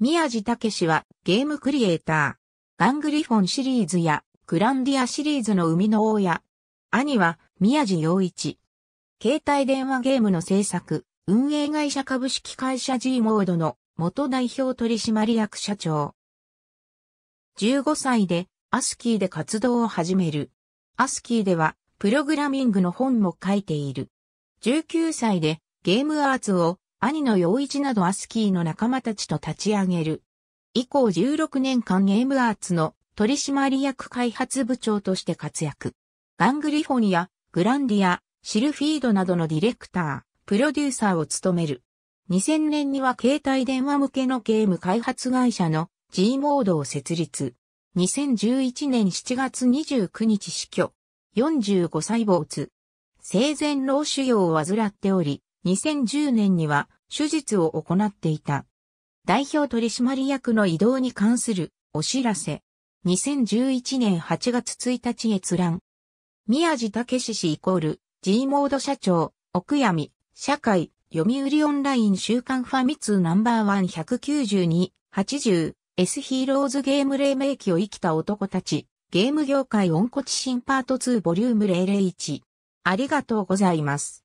宮地武氏はゲームクリエイター。ガングリフォンシリーズやグランディアシリーズの生みの親。兄は宮地洋一。携帯電話ゲームの制作、運営会社株式会社 G モードの元代表取締役社長。15歳でアスキーで活動を始める。アスキーではプログラミングの本も書いている。19歳でゲームアーツを兄の陽一などアスキーの仲間たちと立ち上げる。以降16年間ゲームアーツの取締役開発部長として活躍。ガングリフォニア、グランディア、シルフィードなどのディレクター、プロデューサーを務める。2000年には携帯電話向けのゲーム開発会社の G モードを設立。2011年7月29日死去。45歳坊生前脳腫瘍を患っており、2010年には手術を行っていた。代表取締役の移動に関するお知らせ。2011年8月1日閲覧。宮地武史氏イコール G モード社長、奥闇、社会、読売オンライン週刊ファミ通ナンバーワン192、80、S ヒーローズゲーム黎明期を生きた男たち、ゲーム業界温故知新パート2ボリューム001。ありがとうございます。